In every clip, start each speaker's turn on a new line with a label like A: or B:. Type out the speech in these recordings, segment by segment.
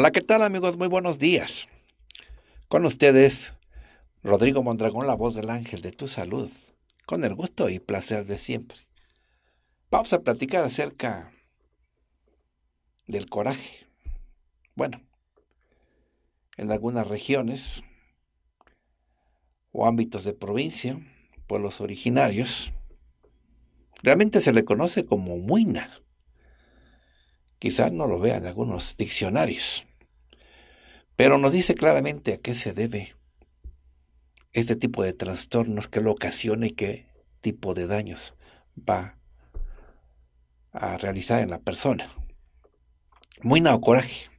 A: Hola, ¿qué tal amigos? Muy buenos días. Con ustedes, Rodrigo Mondragón, la voz del ángel de tu salud, con el gusto y placer de siempre. Vamos a platicar acerca del coraje. Bueno, en algunas regiones o ámbitos de provincia, pueblos originarios, realmente se le conoce como muina. Quizás no lo vean algunos diccionarios. Pero nos dice claramente a qué se debe este tipo de trastornos, que lo ocasiona y qué tipo de daños va a realizar en la persona. Muy o coraje.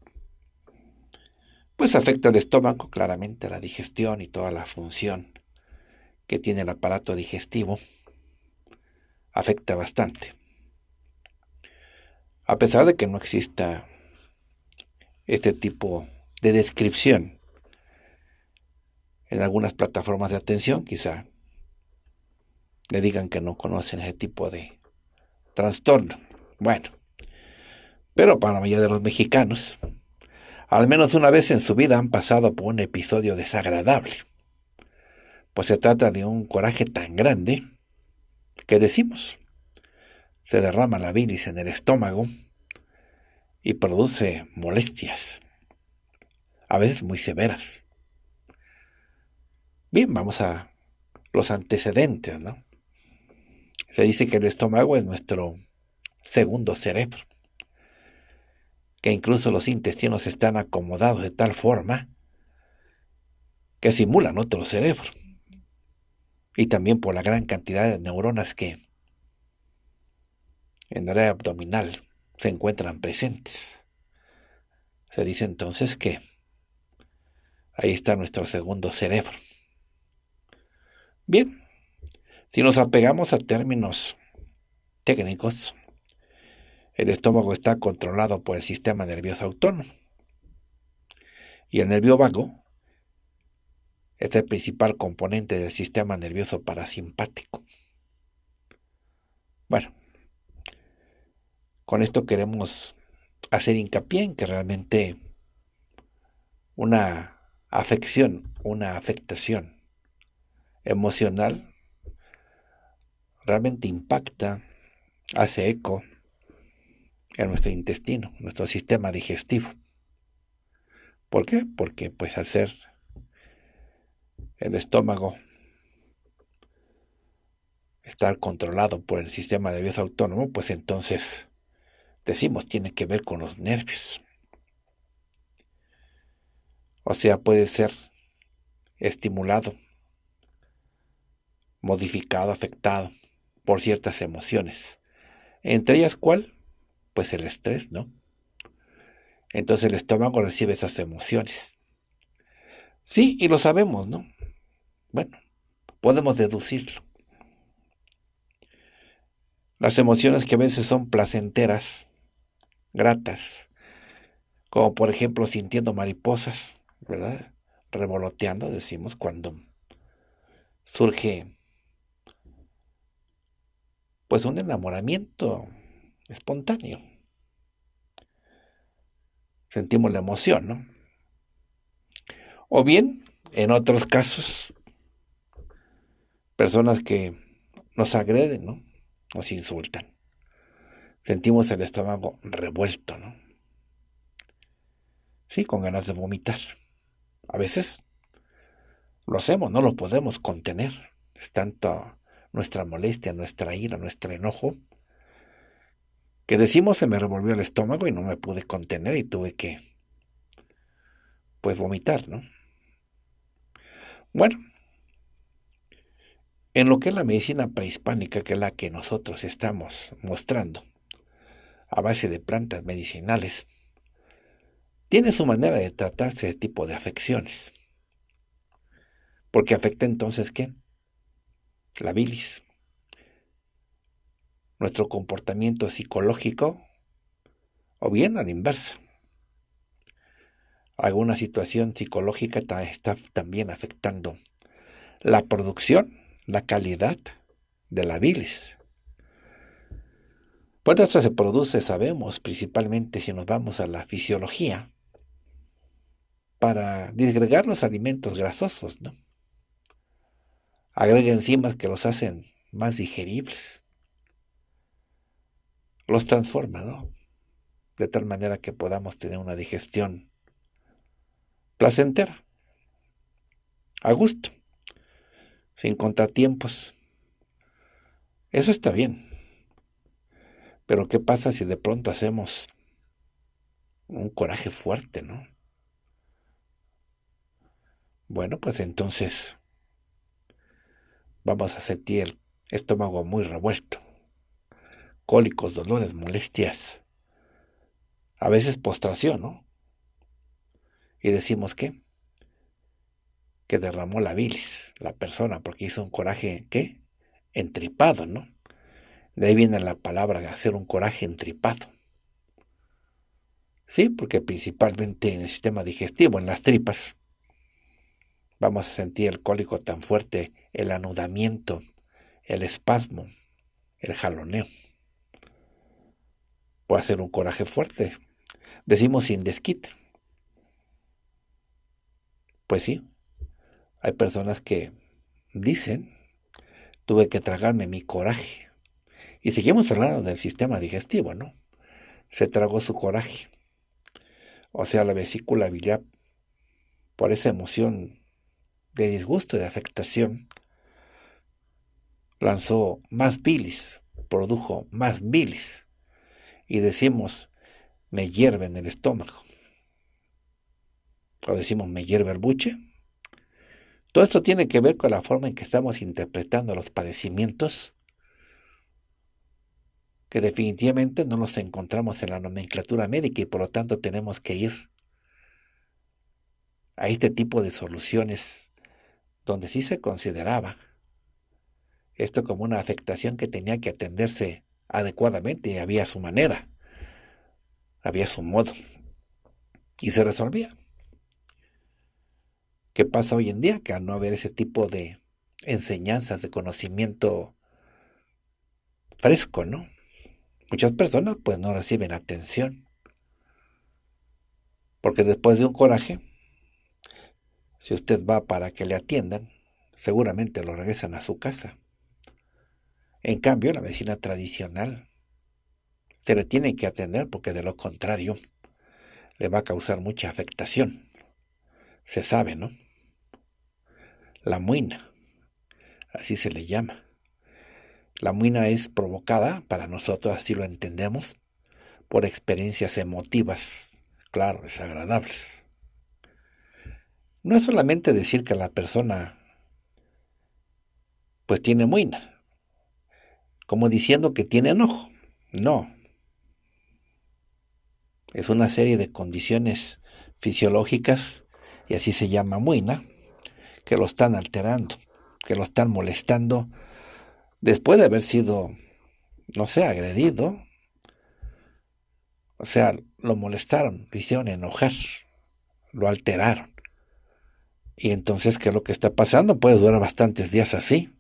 A: Pues afecta el estómago, claramente la digestión y toda la función que tiene el aparato digestivo. Afecta bastante. A pesar de que no exista este tipo de de descripción en algunas plataformas de atención, quizá le digan que no conocen ese tipo de trastorno. Bueno, pero para la mayoría de los mexicanos, al menos una vez en su vida han pasado por un episodio desagradable. Pues se trata de un coraje tan grande que decimos, se derrama la bilis en el estómago y produce molestias a veces muy severas. Bien, vamos a los antecedentes, ¿no? Se dice que el estómago es nuestro segundo cerebro, que incluso los intestinos están acomodados de tal forma que simulan otro cerebro, y también por la gran cantidad de neuronas que en el área abdominal se encuentran presentes. Se dice entonces que Ahí está nuestro segundo cerebro. Bien, si nos apegamos a términos técnicos, el estómago está controlado por el sistema nervioso autónomo. Y el nervio vago es el principal componente del sistema nervioso parasimpático. Bueno, con esto queremos hacer hincapié en que realmente una afección, una afectación emocional, realmente impacta, hace eco en nuestro intestino, nuestro sistema digestivo. ¿Por qué? Porque pues al ser el estómago estar controlado por el sistema nervioso autónomo, pues entonces decimos tiene que ver con los nervios o sea, puede ser estimulado, modificado, afectado por ciertas emociones. Entre ellas, ¿cuál? Pues el estrés, ¿no? Entonces el estómago recibe esas emociones. Sí, y lo sabemos, ¿no? Bueno, podemos deducirlo. Las emociones que a veces son placenteras, gratas, como por ejemplo sintiendo mariposas, ¿verdad? Revoloteando, decimos, cuando surge pues un enamoramiento espontáneo. Sentimos la emoción, ¿no? O bien, en otros casos, personas que nos agreden, ¿no? Nos insultan. Sentimos el estómago revuelto, ¿no? Sí, con ganas de vomitar. A veces lo hacemos, no lo podemos contener. Es tanto nuestra molestia, nuestra ira, nuestro enojo, que decimos se me revolvió el estómago y no me pude contener y tuve que, pues, vomitar, ¿no? Bueno, en lo que es la medicina prehispánica, que es la que nosotros estamos mostrando, a base de plantas medicinales, tiene su manera de tratarse de tipo de afecciones. Porque afecta entonces qué? La bilis. Nuestro comportamiento psicológico o bien a la inversa. Alguna situación psicológica está también afectando la producción, la calidad de la bilis. Pues esto se produce, sabemos, principalmente si nos vamos a la fisiología, para disgregar los alimentos grasosos, ¿no? Agrega enzimas que los hacen más digeribles. Los transforma, ¿no? De tal manera que podamos tener una digestión placentera, a gusto, sin contratiempos. Eso está bien. Pero ¿qué pasa si de pronto hacemos un coraje fuerte, ¿no? Bueno, pues entonces vamos a sentir el estómago muy revuelto, cólicos, dolores, molestias, a veces postración, ¿no? Y decimos que que derramó la bilis, la persona, porque hizo un coraje, ¿qué? Entripado, ¿no? De ahí viene la palabra hacer un coraje entripado. Sí, porque principalmente en el sistema digestivo, en las tripas, Vamos a sentir el cólico tan fuerte, el anudamiento, el espasmo, el jaloneo. Puede ser un coraje fuerte. Decimos sin desquite. Pues sí, hay personas que dicen, tuve que tragarme mi coraje. Y seguimos hablando del sistema digestivo, ¿no? Se tragó su coraje. O sea, la vesícula biliar, por esa emoción de disgusto y de afectación, lanzó más bilis, produjo más bilis, y decimos, me hierve en el estómago, o decimos, me hierve el buche. Todo esto tiene que ver con la forma en que estamos interpretando los padecimientos, que definitivamente no los encontramos en la nomenclatura médica y por lo tanto tenemos que ir a este tipo de soluciones donde sí se consideraba esto como una afectación que tenía que atenderse adecuadamente, había su manera, había su modo, y se resolvía. ¿Qué pasa hoy en día? Que al no haber ese tipo de enseñanzas, de conocimiento fresco, ¿no? Muchas personas pues no reciben atención, porque después de un coraje, si usted va para que le atiendan, seguramente lo regresan a su casa. En cambio, la medicina tradicional se le tiene que atender porque de lo contrario le va a causar mucha afectación. Se sabe, ¿no? La muina, así se le llama. La muina es provocada, para nosotros así lo entendemos, por experiencias emotivas, claro, desagradables. No es solamente decir que la persona pues tiene muina, como diciendo que tiene enojo, no. Es una serie de condiciones fisiológicas, y así se llama muina, que lo están alterando, que lo están molestando después de haber sido, no sé, agredido. O sea, lo molestaron, lo hicieron enojar, lo alteraron. Y entonces, ¿qué es lo que está pasando? Puede durar bastantes días así.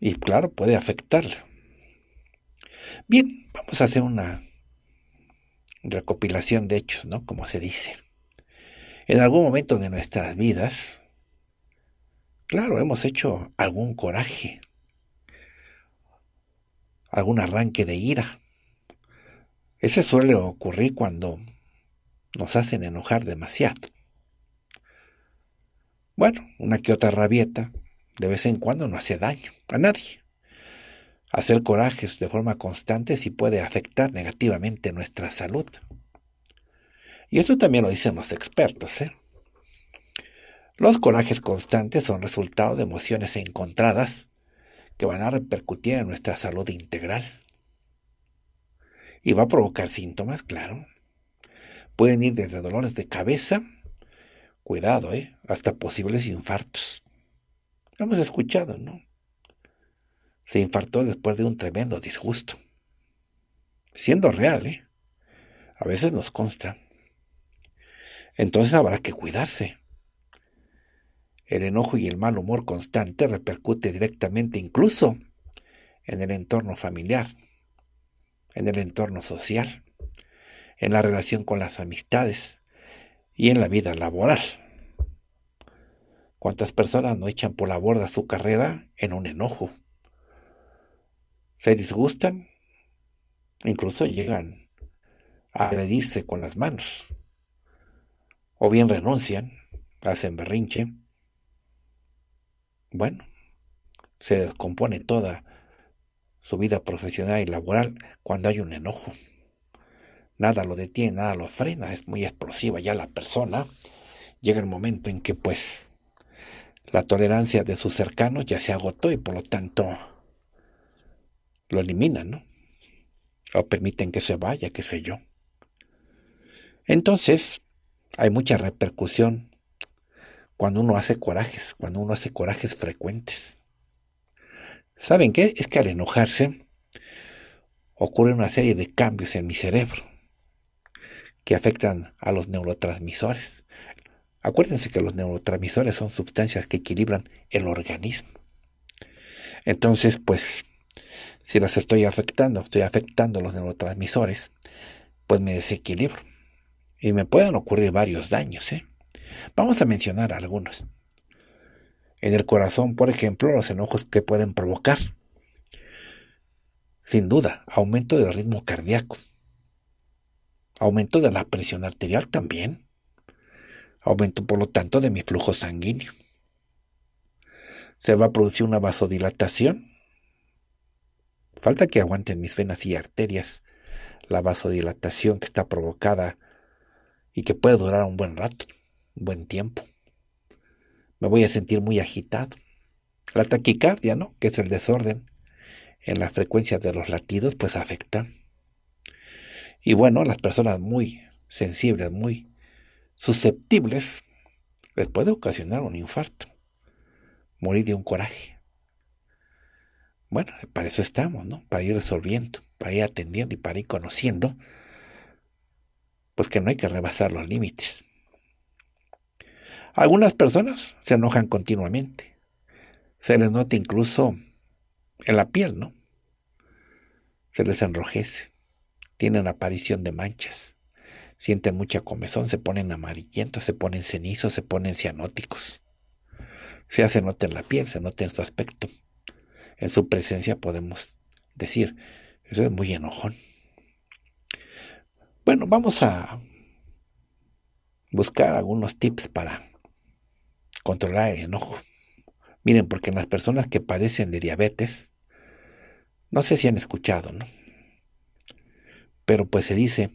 A: Y claro, puede afectar Bien, vamos a hacer una recopilación de hechos, ¿no? Como se dice. En algún momento de nuestras vidas, claro, hemos hecho algún coraje, algún arranque de ira. Ese suele ocurrir cuando nos hacen enojar demasiado. Bueno, una que otra rabieta, de vez en cuando no hace daño a nadie. Hacer corajes de forma constante sí puede afectar negativamente nuestra salud. Y eso también lo dicen los expertos. ¿eh? Los corajes constantes son resultado de emociones encontradas que van a repercutir en nuestra salud integral. Y va a provocar síntomas, claro. Pueden ir desde dolores de cabeza Cuidado, ¿eh? Hasta posibles infartos. Lo hemos escuchado, ¿no? Se infartó después de un tremendo disgusto. Siendo real, ¿eh? A veces nos consta. Entonces habrá que cuidarse. El enojo y el mal humor constante repercute directamente incluso en el entorno familiar, en el entorno social, en la relación con las amistades, y en la vida laboral. ¿Cuántas personas no echan por la borda su carrera en un enojo? Se disgustan, incluso llegan a agredirse con las manos. O bien renuncian, hacen berrinche. Bueno, se descompone toda su vida profesional y laboral cuando hay un enojo nada lo detiene, nada lo frena, es muy explosiva ya la persona, llega el momento en que pues la tolerancia de sus cercanos ya se agotó y por lo tanto lo eliminan, ¿no? O permiten que se vaya, qué sé yo. Entonces, hay mucha repercusión cuando uno hace corajes, cuando uno hace corajes frecuentes. ¿Saben qué? Es que al enojarse ocurre una serie de cambios en mi cerebro que afectan a los neurotransmisores. Acuérdense que los neurotransmisores son sustancias que equilibran el organismo. Entonces, pues, si las estoy afectando, estoy afectando los neurotransmisores, pues me desequilibro. Y me pueden ocurrir varios daños. ¿eh? Vamos a mencionar algunos. En el corazón, por ejemplo, los enojos que pueden provocar. Sin duda, aumento del ritmo cardíaco, aumento de la presión arterial también, aumento por lo tanto de mi flujo sanguíneo. Se va a producir una vasodilatación. Falta que aguanten mis venas y arterias la vasodilatación que está provocada y que puede durar un buen rato, un buen tiempo. Me voy a sentir muy agitado. La taquicardia, ¿no? Que es el desorden en la frecuencia de los latidos, pues afecta. Y bueno, las personas muy sensibles, muy susceptibles, les puede ocasionar un infarto, morir de un coraje. Bueno, para eso estamos, ¿no? Para ir resolviendo, para ir atendiendo y para ir conociendo, pues que no hay que rebasar los límites. Algunas personas se enojan continuamente. Se les nota incluso en la piel, ¿no? Se les enrojece tienen aparición de manchas, sienten mucha comezón, se ponen amarillentos, se ponen cenizos, se ponen cianóticos. Se hace se nota en la piel, se nota en su aspecto. En su presencia podemos decir, eso es muy enojón. Bueno, vamos a buscar algunos tips para controlar el enojo. Miren, porque en las personas que padecen de diabetes, no sé si han escuchado, ¿no? Pero pues se dice,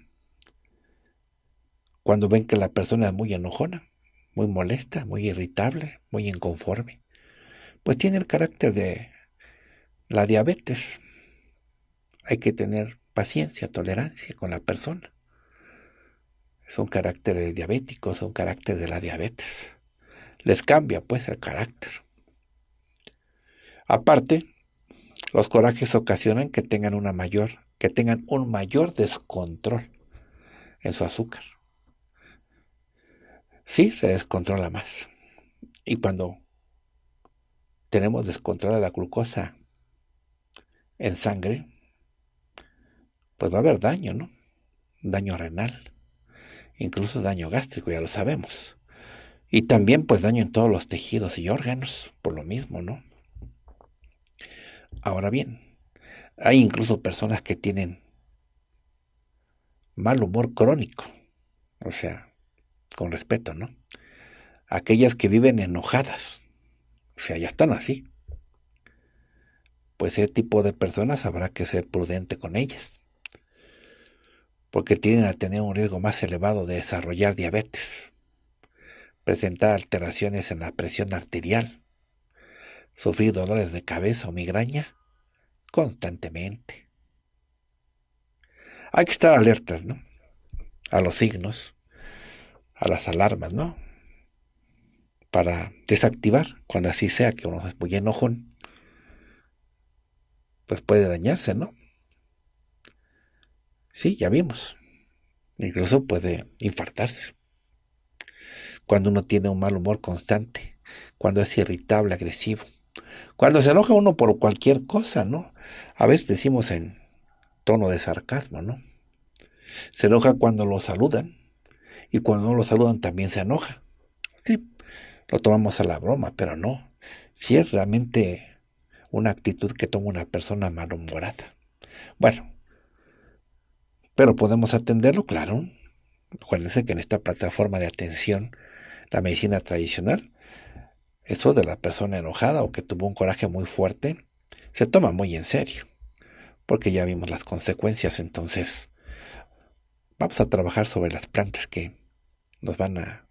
A: cuando ven que la persona es muy enojona, muy molesta, muy irritable, muy inconforme, pues tiene el carácter de la diabetes. Hay que tener paciencia, tolerancia con la persona. Es un carácter diabético, es un carácter de la diabetes. Les cambia pues el carácter. Aparte, los corajes ocasionan que tengan una mayor que tengan un mayor descontrol en su azúcar. Sí, se descontrola más. Y cuando tenemos descontrolada la glucosa en sangre, pues va a haber daño, ¿no? Daño renal, incluso daño gástrico, ya lo sabemos. Y también pues daño en todos los tejidos y órganos, por lo mismo, ¿no? Ahora bien, hay incluso personas que tienen mal humor crónico, o sea, con respeto, ¿no? Aquellas que viven enojadas, o sea, ya están así. Pues ese tipo de personas habrá que ser prudente con ellas, porque tienen a tener un riesgo más elevado de desarrollar diabetes, presentar alteraciones en la presión arterial, sufrir dolores de cabeza o migraña, constantemente. Hay que estar alertas, ¿no? A los signos, a las alarmas, ¿no? Para desactivar, cuando así sea, que uno es muy enojón, pues puede dañarse, ¿no? Sí, ya vimos. Incluso puede infartarse. Cuando uno tiene un mal humor constante, cuando es irritable, agresivo. Cuando se enoja uno por cualquier cosa, ¿no? A veces decimos en tono de sarcasmo, ¿no? Se enoja cuando lo saludan y cuando no lo saludan también se enoja. Sí, lo tomamos a la broma, pero no. Si es realmente una actitud que toma una persona malhumorada. Bueno, pero podemos atenderlo, claro. Acuérdense que en esta plataforma de atención, la medicina tradicional, eso de la persona enojada o que tuvo un coraje muy fuerte, se toma muy en serio, porque ya vimos las consecuencias, entonces vamos a trabajar sobre las plantas que nos van a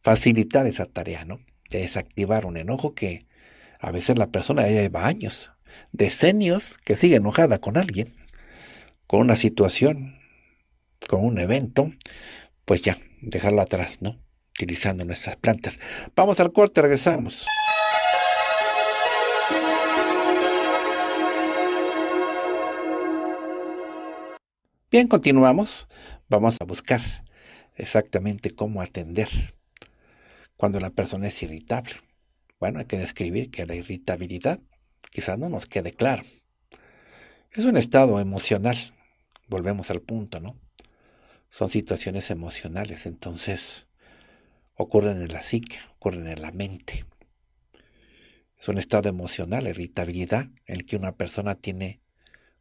A: facilitar esa tarea, ¿no? De desactivar un enojo que a veces la persona ya lleva años, decenios que sigue enojada con alguien, con una situación, con un evento, pues ya, dejarla atrás, ¿no? Utilizando nuestras plantas. Vamos al corte, regresamos. Bien, continuamos. Vamos a buscar exactamente cómo atender cuando la persona es irritable. Bueno, hay que describir que la irritabilidad quizás no nos quede claro. Es un estado emocional. Volvemos al punto, ¿no? Son situaciones emocionales, entonces ocurren en la psique, ocurren en la mente. Es un estado emocional, irritabilidad, en el que una persona tiene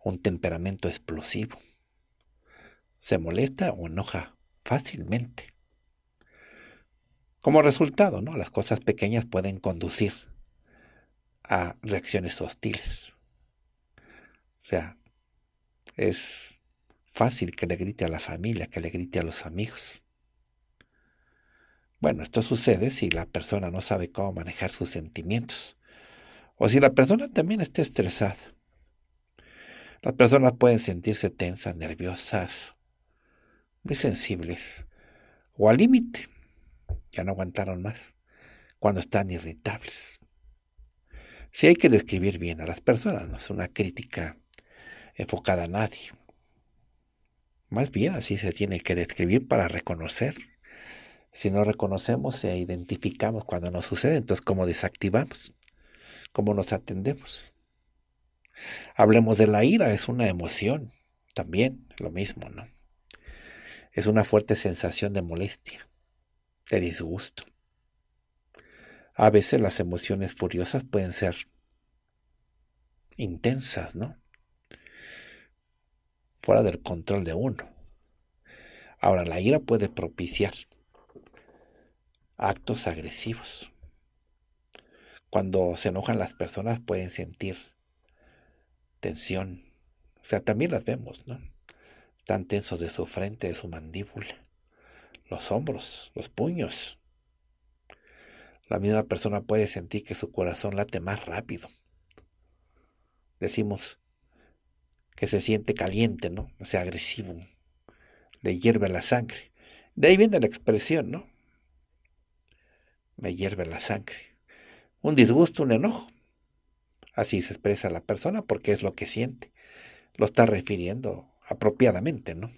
A: un temperamento explosivo se molesta o enoja fácilmente. Como resultado, ¿no? las cosas pequeñas pueden conducir a reacciones hostiles. O sea, es fácil que le grite a la familia, que le grite a los amigos. Bueno, esto sucede si la persona no sabe cómo manejar sus sentimientos o si la persona también está estresada. Las personas pueden sentirse tensas, nerviosas, muy sensibles o al límite. Ya no aguantaron más cuando están irritables. Si hay que describir bien a las personas, no es una crítica enfocada a nadie. Más bien así se tiene que describir para reconocer. Si no reconocemos e identificamos cuando nos sucede, entonces cómo desactivamos, cómo nos atendemos. Hablemos de la ira, es una emoción, también lo mismo, ¿no? es una fuerte sensación de molestia, de disgusto. A veces las emociones furiosas pueden ser intensas, ¿no? Fuera del control de uno. Ahora, la ira puede propiciar actos agresivos. Cuando se enojan las personas pueden sentir tensión. O sea, también las vemos, ¿no? tan tensos de su frente, de su mandíbula, los hombros, los puños. La misma persona puede sentir que su corazón late más rápido. Decimos que se siente caliente, ¿no? O sea, agresivo. Le hierve la sangre. De ahí viene la expresión, ¿no? Me hierve la sangre. Un disgusto, un enojo. Así se expresa la persona porque es lo que siente. Lo está refiriendo apropiadamente, ¿no?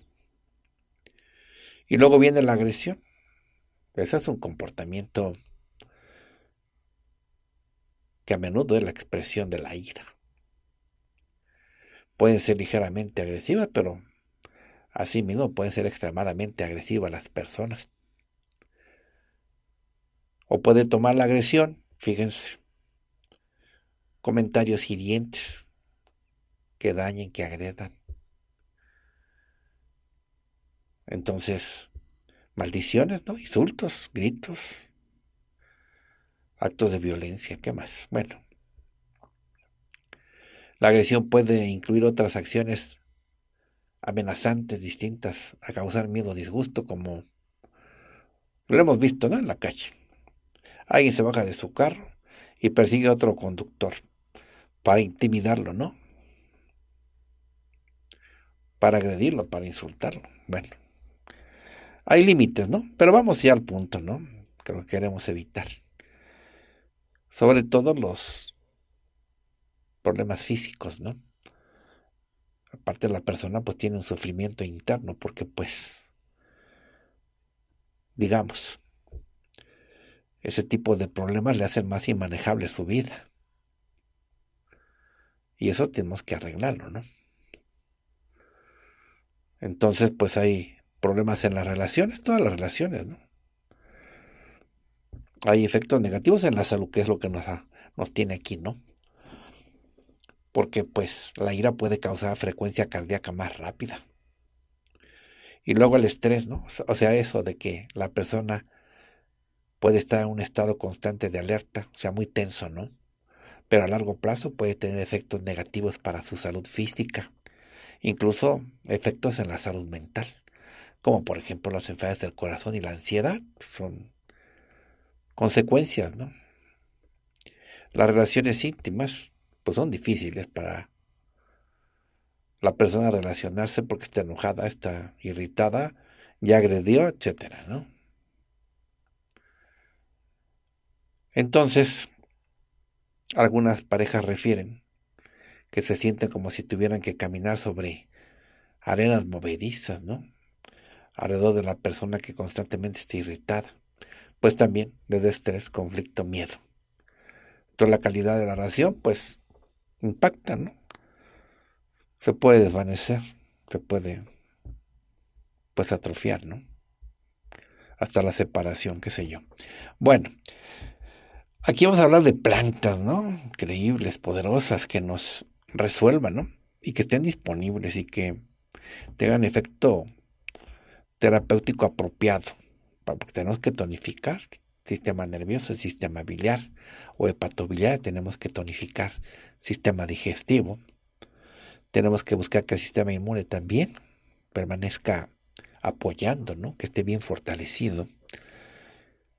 A: Y luego viene la agresión. Ese pues es un comportamiento que a menudo es la expresión de la ira. Pueden ser ligeramente agresivas, pero así mismo pueden ser extremadamente agresivas las personas. O puede tomar la agresión, fíjense, comentarios hirientes que dañen, que agredan. Entonces, maldiciones, ¿no? Insultos, gritos, actos de violencia, ¿qué más? Bueno. La agresión puede incluir otras acciones amenazantes distintas a causar miedo o disgusto, como lo hemos visto ¿no? en la calle. Alguien se baja de su carro y persigue a otro conductor para intimidarlo, ¿no? Para agredirlo, para insultarlo. Bueno hay límites, ¿no? Pero vamos ya al punto, ¿no? Creo que queremos evitar. Sobre todo los problemas físicos, ¿no? Aparte la persona pues tiene un sufrimiento interno porque pues, digamos, ese tipo de problemas le hacen más inmanejable su vida. Y eso tenemos que arreglarlo, ¿no? Entonces, pues hay problemas en las relaciones, todas las relaciones, ¿no? Hay efectos negativos en la salud, que es lo que nos, tiene aquí, ¿no? Porque pues la ira puede causar frecuencia cardíaca más rápida. Y luego el estrés, ¿no? O sea, eso de que la persona puede estar en un estado constante de alerta, o sea, muy tenso, ¿no? Pero a largo plazo puede tener efectos negativos para su salud física, incluso efectos en la salud mental como por ejemplo las enfermedades del corazón y la ansiedad, son consecuencias, ¿no? Las relaciones íntimas, pues son difíciles para la persona relacionarse porque está enojada, está irritada, ya agredió, etcétera, ¿no? Entonces, algunas parejas refieren que se sienten como si tuvieran que caminar sobre arenas movedizas, ¿no? alrededor de la persona que constantemente está irritada, pues también le da estrés, conflicto, miedo. Entonces la calidad de la ración, pues, impacta, ¿no? Se puede desvanecer, se puede, pues, atrofiar, ¿no? Hasta la separación, qué sé yo. Bueno, aquí vamos a hablar de plantas, ¿no? Increíbles, poderosas, que nos resuelvan, ¿no? Y que estén disponibles y que tengan efecto terapéutico apropiado, porque tenemos que tonificar sistema nervioso, sistema biliar o hepatobiliar, tenemos que tonificar sistema digestivo. Tenemos que buscar que el sistema inmune también permanezca apoyando, que esté bien fortalecido.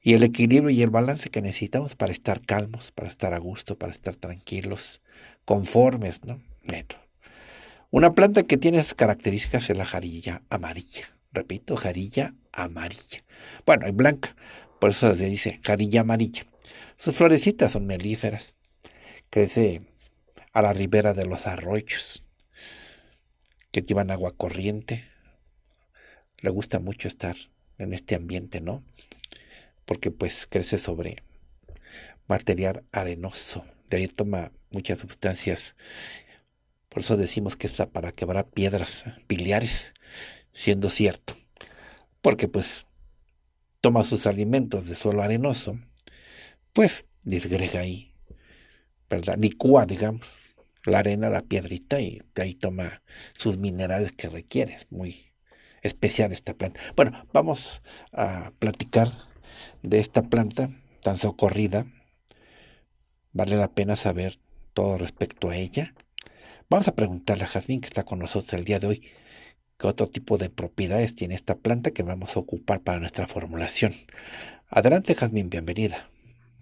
A: Y el equilibrio y el balance que necesitamos para estar calmos, para estar a gusto, para estar tranquilos, conformes, ¿no? Bueno. Una planta que tiene esas características es la jarilla amarilla repito, jarilla amarilla. Bueno, y blanca, por eso se dice jarilla amarilla. Sus florecitas son melíferas. Crece a la ribera de los arroyos que llevan agua corriente. Le gusta mucho estar en este ambiente, ¿no? Porque pues crece sobre material arenoso. De ahí toma muchas sustancias. Por eso decimos que está para quebrar piedras, ¿eh? biliares siendo cierto, porque pues toma sus alimentos de suelo arenoso, pues disgrega ahí, ¿verdad? Licúa, digamos, la arena, la piedrita y de ahí toma sus minerales que requiere. Es muy especial esta planta. Bueno, vamos a platicar de esta planta tan socorrida. Vale la pena saber todo respecto a ella. Vamos a preguntarle a Jazmín que está con nosotros el día de hoy qué otro tipo de propiedades tiene esta planta que vamos a ocupar para nuestra formulación. Adelante, Jazmín, bienvenida.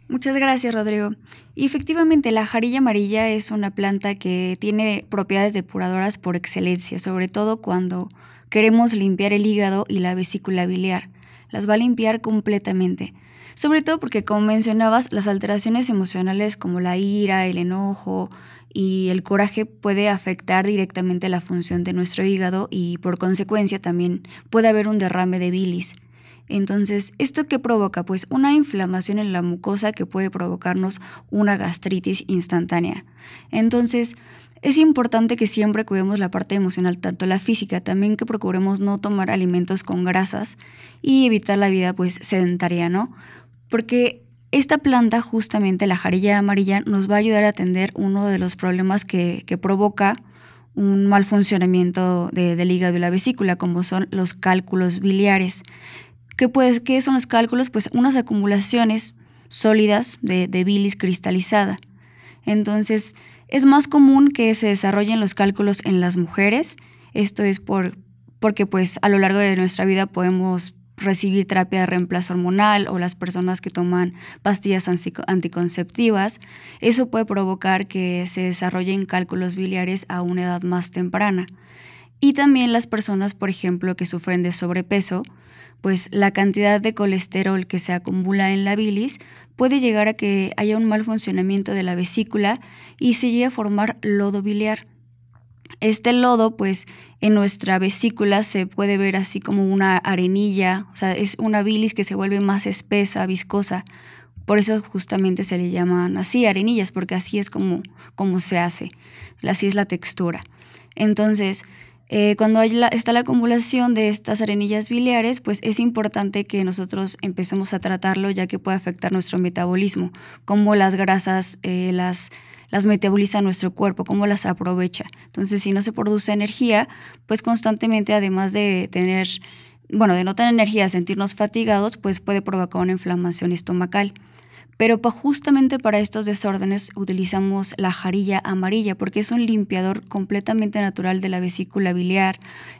B: Muchas gracias, Rodrigo. efectivamente, la jarilla amarilla es una planta que tiene propiedades depuradoras por excelencia, sobre todo cuando queremos limpiar el hígado y la vesícula biliar. Las va a limpiar completamente. Sobre todo porque, como mencionabas, las alteraciones emocionales como la ira, el enojo, y el coraje puede afectar directamente la función de nuestro hígado y por consecuencia también puede haber un derrame de bilis. Entonces, ¿esto qué provoca? Pues una inflamación en la mucosa que puede provocarnos una gastritis instantánea. Entonces, es importante que siempre cuidemos la parte emocional, tanto la física, también que procuremos no tomar alimentos con grasas y evitar la vida pues sedentaria, ¿no? Porque esta planta, justamente la jarilla amarilla, nos va a ayudar a atender uno de los problemas que, provoca un mal funcionamiento de, del hígado y la vesícula, como son los cálculos biliares. ¿Qué, pues, ¿Qué, son los cálculos? Pues unas acumulaciones sólidas de, bilis cristalizada. Entonces, es más común que se desarrollen los cálculos en las mujeres. Esto es por, porque pues a lo largo de nuestra vida podemos recibir terapia de reemplazo hormonal o las personas que toman pastillas anticonceptivas, eso puede provocar que se desarrollen cálculos biliares a una edad más temprana. Y también las personas, por ejemplo, que sufren de sobrepeso, pues la cantidad de colesterol que se acumula en la bilis puede llegar a que haya un mal funcionamiento de la vesícula y se llegue a formar lodo biliar, este lodo, pues, en nuestra vesícula se puede ver así como una arenilla, o sea, es una bilis que se vuelve más espesa, viscosa. Por eso justamente se le llaman así arenillas, porque así es como, como se hace, así es la textura. Entonces, eh, cuando está la acumulación de estas arenillas biliares, pues es importante que nosotros empecemos a tratarlo ya que puede afectar nuestro metabolismo, como las grasas, eh, las las metaboliza nuestro cuerpo, cómo las aprovecha. Entonces, si no se produce energía, pues constantemente, además de tener, bueno, de no tener energía, sentirnos fatigados, pues puede provocar una inflamación estomacal. Pero justamente para estos desórdenes utilizamos la jarilla amarilla porque es un limpiador completamente natural de la vesícula biliar,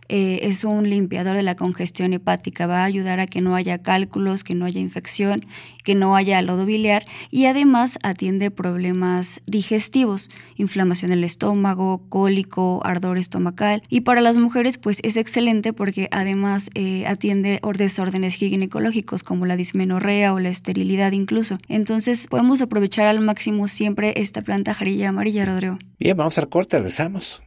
B: eh, es un limpiador de la congestión hepática, va a ayudar a que no haya cálculos, que no haya infección, que no haya lodo biliar y además atiende problemas digestivos, inflamación del estómago, cólico, ardor estomacal y para las mujeres pues es excelente porque además eh, atiende desórdenes ginecológicos como la dismenorrea o la esterilidad incluso. Entonces podemos aprovechar al máximo siempre esta planta jarilla amarilla, Rodrigo.
A: Bien, vamos al corte, regresamos.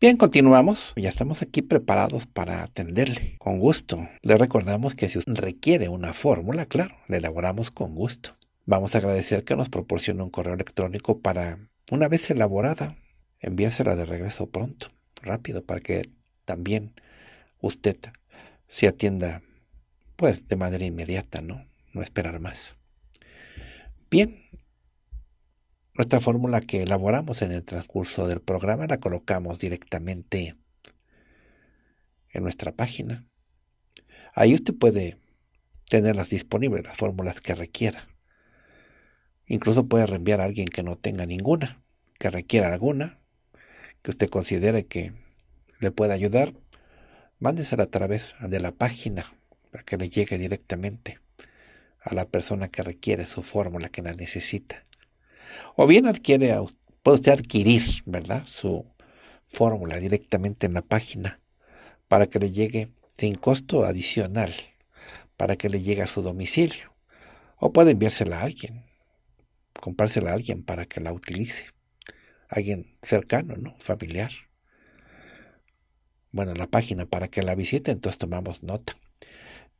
A: Bien, continuamos. Ya estamos aquí preparados para atenderle con gusto. Le recordamos que si requiere una fórmula, claro, la elaboramos con gusto. Vamos a agradecer que nos proporcione un correo electrónico para, una vez elaborada, enviársela de regreso pronto, rápido, para que también usted se atienda pues de manera inmediata, ¿no? No esperar más. Bien, nuestra fórmula que elaboramos en el transcurso del programa la colocamos directamente en nuestra página. Ahí usted puede tenerlas disponibles, las fórmulas que requiera. Incluso puede reenviar a alguien que no tenga ninguna, que requiera alguna, que usted considere que le pueda ayudar, mándesela a través de la página para que le llegue directamente a la persona que requiere su fórmula, que la necesita. O bien adquiere, puede usted adquirir, ¿verdad? Su fórmula directamente en la página para que le llegue sin costo adicional, para que le llegue a su domicilio. O puede enviársela a alguien, comprársela a alguien para que la utilice. Alguien cercano, ¿no? Familiar bueno, la página para que la visiten, entonces tomamos nota.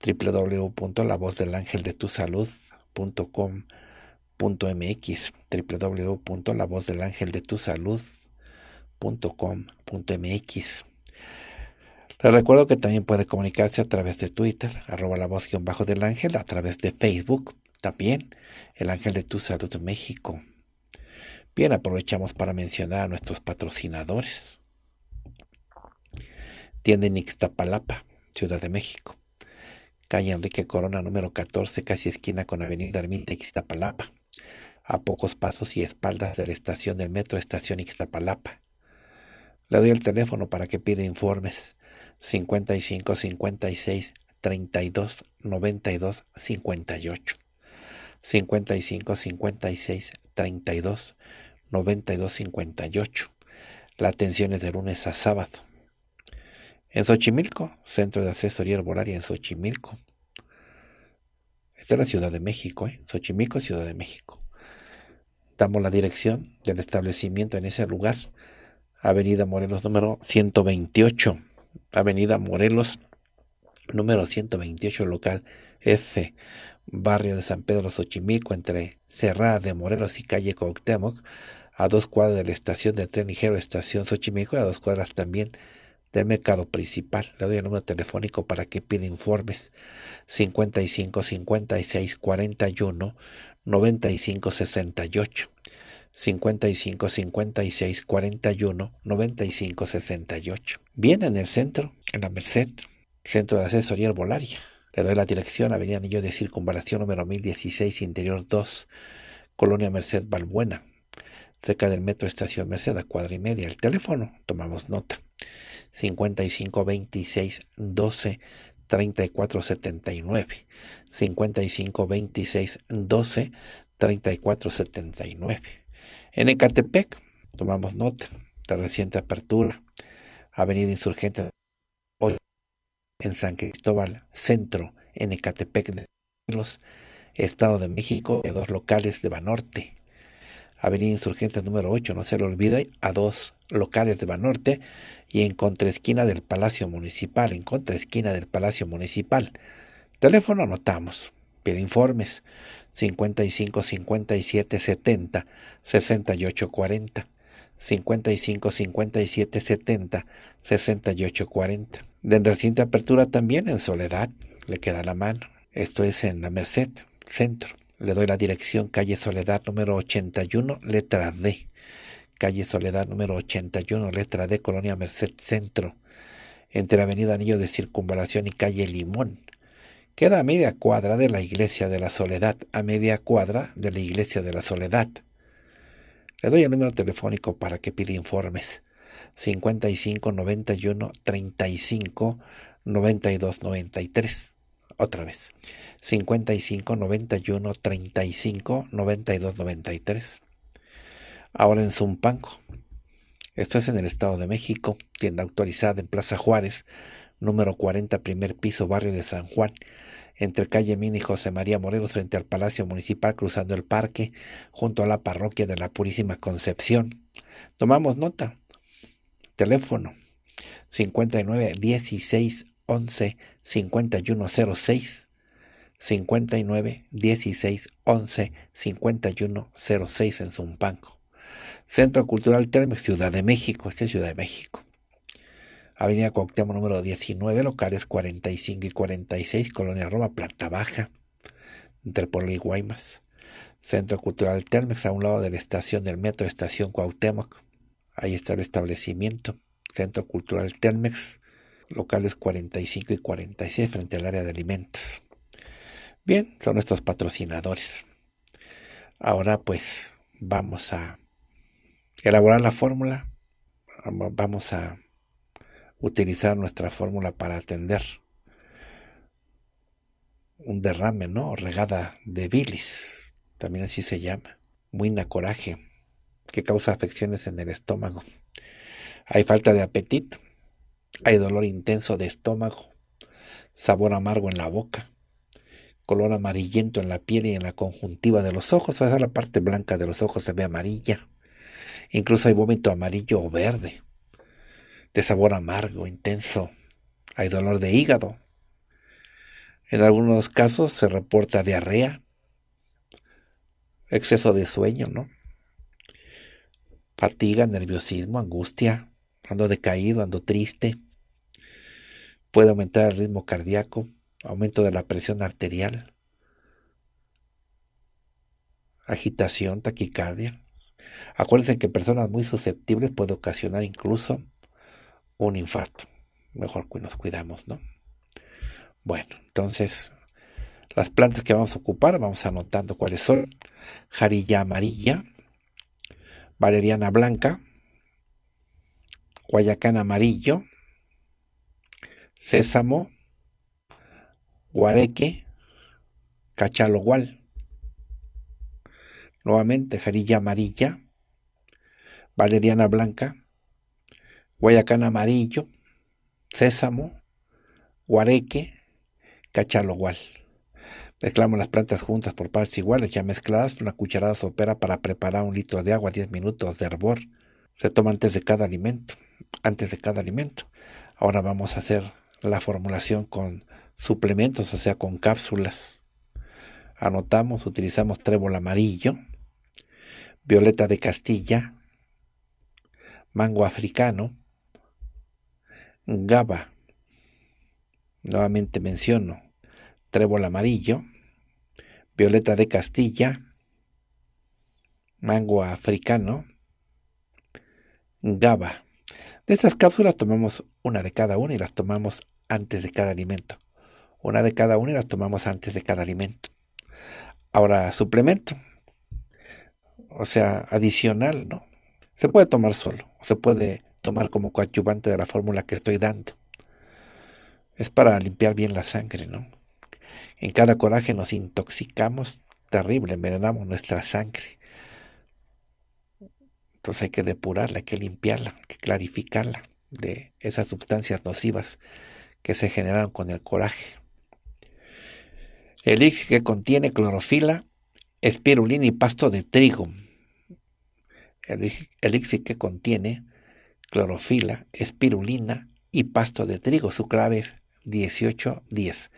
A: www.lavozdelangeldetusalud.com.mx www.lavozdelangeldetusalud.com.mx Les recuerdo que también puede comunicarse a través de Twitter, arroba la voz bajo del ángel, a través de Facebook, también el ángel de tu salud México. Bien, aprovechamos para mencionar a nuestros patrocinadores tienda en Ixtapalapa, Ciudad de México. Calle Enrique Corona, número 14, casi esquina con Avenida Ermita Ixtapalapa. A pocos pasos y espaldas de la estación del metro, estación Ixtapalapa. Le doy el teléfono para que pida informes. 55 56 32 92 58. 55 56 32 92 58. La atención es de lunes a sábado en Xochimilco, Centro de Asesoría Arbolaria en Xochimilco. Esta es la Ciudad de México, ¿eh? Xochimilco, Ciudad de México. Damos la dirección del establecimiento en ese lugar. Avenida Morelos número 128. Avenida Morelos número 128, local F, barrio de San Pedro Xochimilco, entre Cerrada de Morelos y calle Coctemoc, a dos cuadras de la estación de tren ligero, estación Xochimilco, y a dos cuadras también del mercado principal. Le doy el número telefónico para que pida informes 55 56 41 95 68. 55 56 41 95 68. Viene en el centro, en la Merced, Centro de Asesoría Herbolaria. Le doy la dirección, Avenida Anillo de Circunvalación número 1016, Interior 2, Colonia Merced Balbuena, cerca del metro Estación Merced, a cuadra y media. El teléfono, tomamos nota. 55 26 12 34 79. 55 26 12 34 79. En Ecatepec, tomamos nota de reciente apertura, Avenida Insurgente hoy en San Cristóbal Centro, en Ecatepec de los Estado de México, de dos locales de Banorte, Avenida Insurgentes número 8, no se lo olvide, a dos locales de Banorte y en contraesquina del Palacio Municipal, en contraesquina del Palacio Municipal. Teléfono anotamos, pide informes 55 57 70 68 40. 55 57 70 68 40. de reciente apertura también en Soledad, le queda la mano. Esto es en La Merced, centro. Le doy la dirección calle Soledad número 81, letra D. Calle Soledad número 81, letra D, Colonia Merced Centro. Entre Avenida Anillo de Circunvalación y calle Limón. Queda a media cuadra de la Iglesia de la Soledad, a media cuadra de la Iglesia de la Soledad. Le doy el número telefónico para que pida informes. 55 91 35 92 93. Otra vez. 55 91 35 92 93. Ahora en Zumpanco Esto es en el Estado de México, tienda autorizada en Plaza Juárez, número 40, primer piso, barrio de San Juan, entre calle Mina y José María Morelos, frente al Palacio Municipal, cruzando el parque, junto a la parroquia de la Purísima Concepción. Tomamos nota. Teléfono 59 16 11 06 59 16 11 06 en Zumpanco. Centro Cultural Termex, Ciudad de México, esta es Ciudad de México. Avenida Cuauhtémoc número 19, locales 45 y 46, Colonia Roma, planta baja, entre y Guaymas. Centro Cultural Termex, a un lado de la estación del metro, estación Cuauhtémoc. Ahí está el establecimiento. Centro Cultural Termex, locales 45 y 46 frente al área de alimentos. Bien, son nuestros patrocinadores. Ahora pues vamos a elaborar la fórmula, vamos a utilizar nuestra fórmula para atender un derrame, ¿no? Regada de bilis, también así se llama, muy coraje, que causa afecciones en el estómago. Hay falta de apetito, hay dolor intenso de estómago, sabor amargo en la boca, color amarillento en la piel y en la conjuntiva de los ojos, o sea, la parte blanca de los ojos se ve amarilla. Incluso hay vómito amarillo o verde, de sabor amargo, intenso. Hay dolor de hígado. En algunos casos se reporta diarrea, exceso de sueño, ¿no? Fatiga, nerviosismo, angustia, ando decaído, ando triste. Puede aumentar el ritmo cardíaco, aumento de la presión arterial, agitación, taquicardia. Acuérdense que personas muy susceptibles puede ocasionar incluso un infarto. Mejor que nos cuidamos, ¿no? Bueno, entonces las plantas que vamos a ocupar, vamos anotando cuáles son. Jarilla amarilla, valeriana blanca, Guayacán amarillo, sésamo, guareque, cachalogual. Nuevamente, jarilla amarilla, valeriana blanca, guayacán amarillo, sésamo, guareque, cachalogual. Mezclamos las plantas juntas por partes iguales, ya mezcladas, una cucharada sopera para preparar un litro de agua, 10 minutos de hervor. Se toma antes de cada alimento antes de cada alimento. Ahora vamos a hacer la formulación con suplementos, o sea, con cápsulas. Anotamos, utilizamos trébol amarillo, violeta de Castilla, mango africano, GABA. Nuevamente menciono trébol amarillo, violeta de Castilla, mango africano, GABA estas cápsulas tomamos una de cada una y las tomamos antes de cada alimento. Una de cada una y las tomamos antes de cada alimento. Ahora, suplemento. O sea, adicional, ¿no? Se puede tomar solo, o se puede tomar como coadyuvante de la fórmula que estoy dando. Es para limpiar bien la sangre, ¿no? En cada coraje nos intoxicamos terrible, envenenamos nuestra sangre. Entonces pues, hay que depurarla, hay que limpiarla, hay que clarificarla de esas sustancias nocivas que se generaron con el coraje. Elixir que contiene clorofila, espirulina y pasto de trigo. El elixir que contiene clorofila, espirulina y pasto de trigo. Su clave es 1810.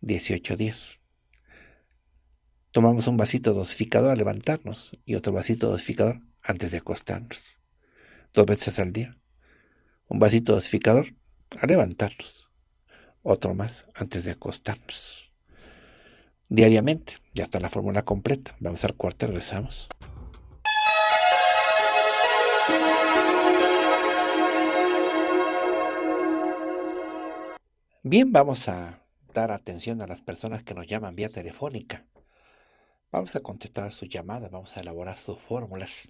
A: 1810. Tomamos un vasito dosificador al levantarnos y otro vasito dosificador antes de acostarnos. Dos veces al día. Un vasito dosificador a levantarnos. Otro más antes de acostarnos. Diariamente. Ya está la fórmula completa. Vamos al cuarto regresamos. Bien, vamos a dar atención a las personas que nos llaman vía telefónica. Vamos a contestar sus llamadas, vamos a elaborar sus fórmulas.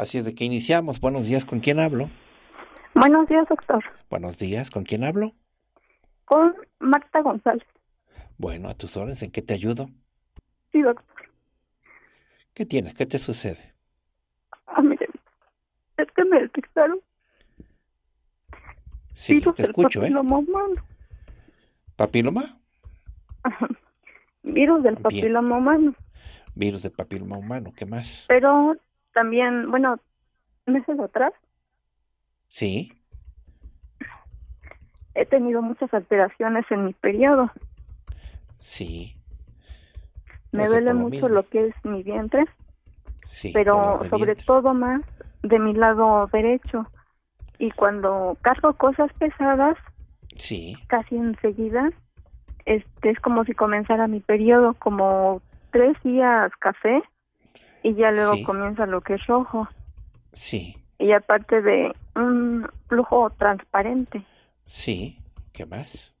A: Así es de que iniciamos. Buenos días, ¿con quién hablo?
C: Buenos días, doctor.
A: Buenos días, ¿con quién hablo?
C: Con Marta González.
A: Bueno, a tus órdenes, ¿en qué te ayudo? Sí, doctor. ¿Qué tienes? ¿Qué te sucede? Ah, mire,
C: es que me detectaron.
A: Sí, te escucho, ¿eh?
C: papiloma Humano. ¿Papiloma? Virus del papiloma humano.
A: Virus del papiloma humano, ¿qué más?
C: Pero también, bueno, meses atrás. Sí. He tenido muchas alteraciones en mi periodo.
A: Sí. Me duele mucho lo
C: que es mi vientre.
A: Sí, pero sobre
C: todo más de mi lado derecho. Y cuando cargo cosas pesadas, sí. casi enseguida, este, es como si comenzara mi periodo, como tres días café, y ya luego comienza lo que es rojo. Sí. Y aparte de un flujo transparente.
A: Sí, ¿qué más?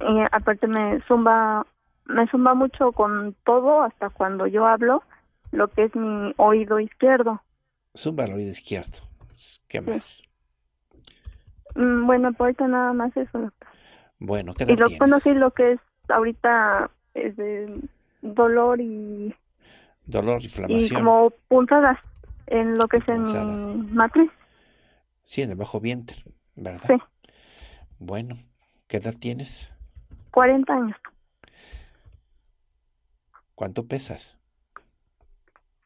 C: Y aparte me zumba, me zumba mucho con todo hasta cuando yo hablo, lo que es mi oído izquierdo.
A: Zumba el oído izquierdo. Pues, ¿Qué más?
C: Mm, bueno, por ahorita nada más eso.
A: Bueno, ¿qué Y lo, tienes?
C: lo que es ahorita es de dolor y
A: Dolor, inflamación. Y
C: como puntadas en lo que es en matriz.
A: Sí, en el bajo vientre, ¿verdad? Sí. Bueno, ¿qué edad tienes?
C: 40 años.
A: ¿Cuánto pesas?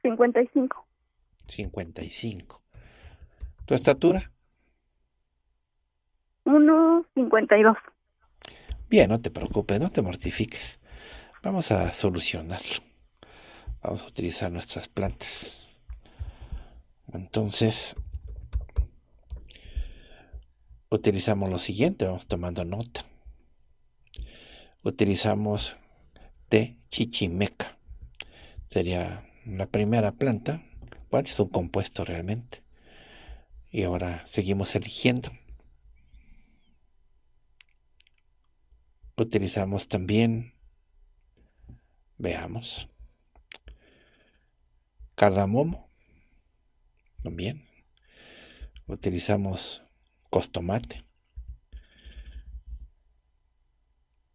C: 55.
A: 55. ¿Tu estatura?
C: 1,52.
A: Bien, no te preocupes, no te mortifiques. Vamos a solucionarlo vamos a utilizar nuestras plantas. Entonces, utilizamos lo siguiente, vamos tomando nota. Utilizamos T. chichimeca. Sería la primera planta, cual es un compuesto realmente. Y ahora seguimos eligiendo. Utilizamos también, veamos, cardamomo, también. Utilizamos costomate.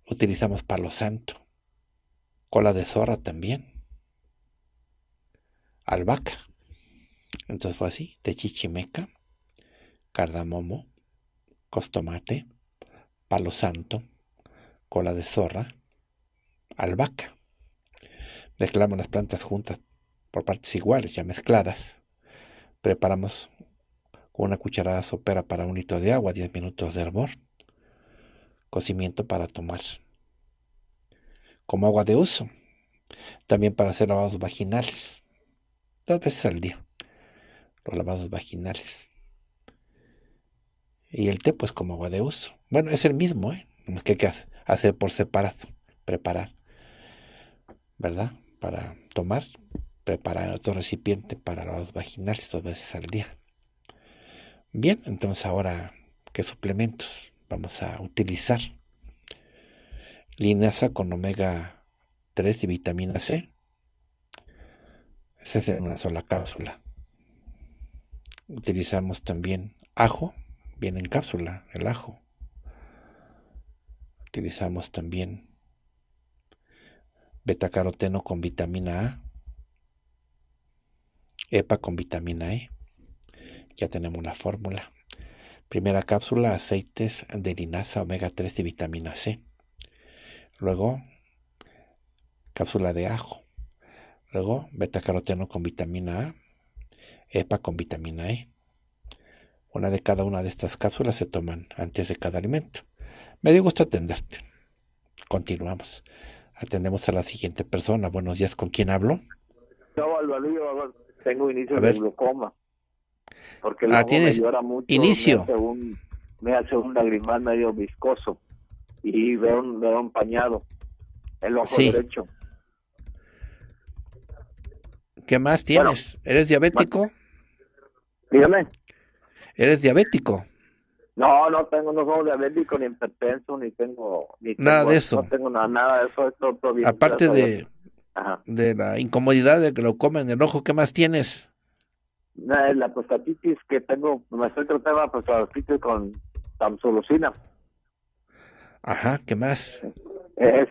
A: Utilizamos palo santo, cola de zorra también, albahaca. Entonces fue así, chichimeca, cardamomo, costomate, palo santo, cola de zorra, albahaca. Mezclamos las plantas juntas por partes iguales, ya mezcladas. Preparamos con una cucharada sopera para un litro de agua, 10 minutos de hervor. Cocimiento para tomar. Como agua de uso. También para hacer lavados vaginales. Dos veces al día. Los lavados vaginales. Y el té, pues como agua de uso. Bueno, es el mismo, ¿eh? ¿Qué hay que hacer por separado? Preparar. ¿Verdad? Para tomar preparar otro recipiente para los vaginales dos veces al día. Bien, entonces ahora, ¿qué suplementos vamos a utilizar? Linaza con omega 3 y vitamina C. Esa es una sola cápsula. Utilizamos también ajo, viene en cápsula, el ajo. Utilizamos también betacaroteno con vitamina A EPA con vitamina E. Ya tenemos una fórmula. Primera cápsula, aceites de linaza, omega 3 y vitamina C. Luego, cápsula de ajo. Luego, beta-caroteno con vitamina A, EPA con vitamina E. Una de cada una de estas cápsulas se toman antes de cada alimento. Me dio gusto atenderte. Continuamos. Atendemos a la siguiente persona. Buenos días, ¿con quién hablo?
C: tengo inicio de glaucoma. Porque la ah, me llora mucho. Inicio. Me hace, un, lagrimal medio viscoso y veo un, veo empañado el ojo derecho.
A: ¿Qué más tienes? ¿Eres diabético? Dígame. ¿Eres diabético? No, no
C: tengo, no soy diabético, ni hipertenso, ni tengo... Ni nada de eso. nada, eso. Aparte de,
A: de la incomodidad de que lo comen el ojo, ¿qué más tienes?
C: La, prostatitis que tengo, me estoy tratando la prostatitis con
A: Tamsolucina Ajá, ¿qué más? ese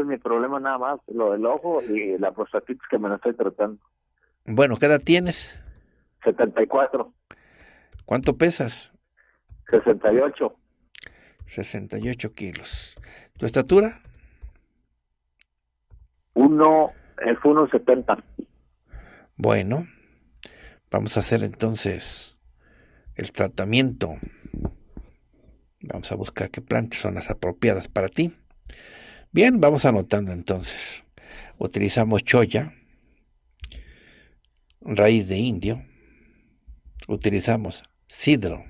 A: es mi problema nada más, lo del ojo y la prostatitis que me la estoy tratando. Bueno, ¿qué edad tienes? 74. ¿Cuánto pesas? 68. 68 kilos. ¿Tu estatura?
C: Uno, 1.70. Eh,
A: bueno, vamos a hacer entonces el tratamiento. Vamos a buscar qué plantas son las apropiadas para ti. Bien, vamos anotando entonces. Utilizamos choya, raíz de indio. Utilizamos sidro,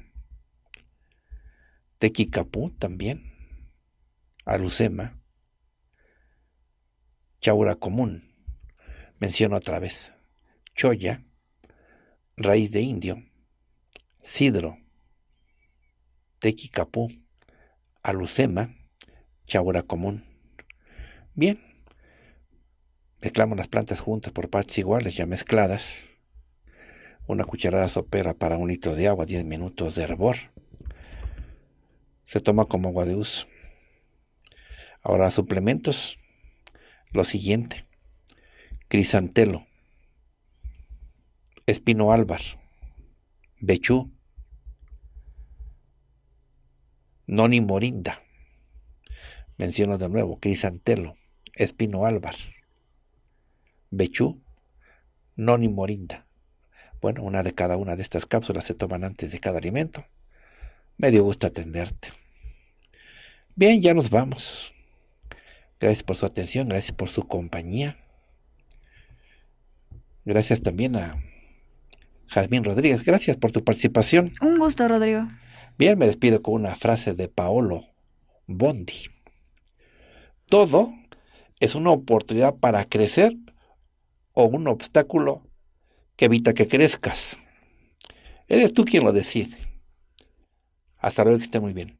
A: tequicapú también, alucema, chaura común, menciono otra vez, choya, raíz de indio, sidro, tequicapú, alucema, chaura común. Bien, mezclamos las plantas juntas por partes iguales, ya mezcladas. Una cucharada sopera para un litro de agua, 10 minutos de hervor. Se toma como agua de uso. Ahora suplementos lo siguiente. Crisantelo, Espino Álvar, Bechú, Noni Morinda. Menciono de nuevo, Crisantelo, Espino Álvar, Bechú, Noni Morinda. Bueno, una de cada una de estas cápsulas se toman antes de cada alimento. Me dio gusto atenderte. Bien, ya nos vamos. Gracias por su atención, gracias por su compañía. Gracias también a Jazmín Rodríguez, gracias por tu participación.
B: Un gusto, Rodrigo.
A: Bien, me despido con una frase de Paolo Bondi. Todo es una oportunidad para crecer o un obstáculo que evita que crezcas. Eres tú quien lo decide. Hasta luego, que esté muy bien.